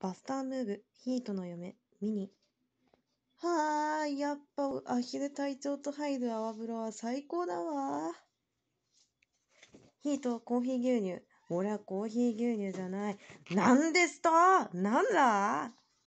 バスタームーブ、ヒートの嫁、ミニ。はーやっぱアヒル隊長と入る泡風呂は最高だわ。ヒート、コーヒー牛乳。俺はコーヒー牛乳じゃない。なんですとなんだ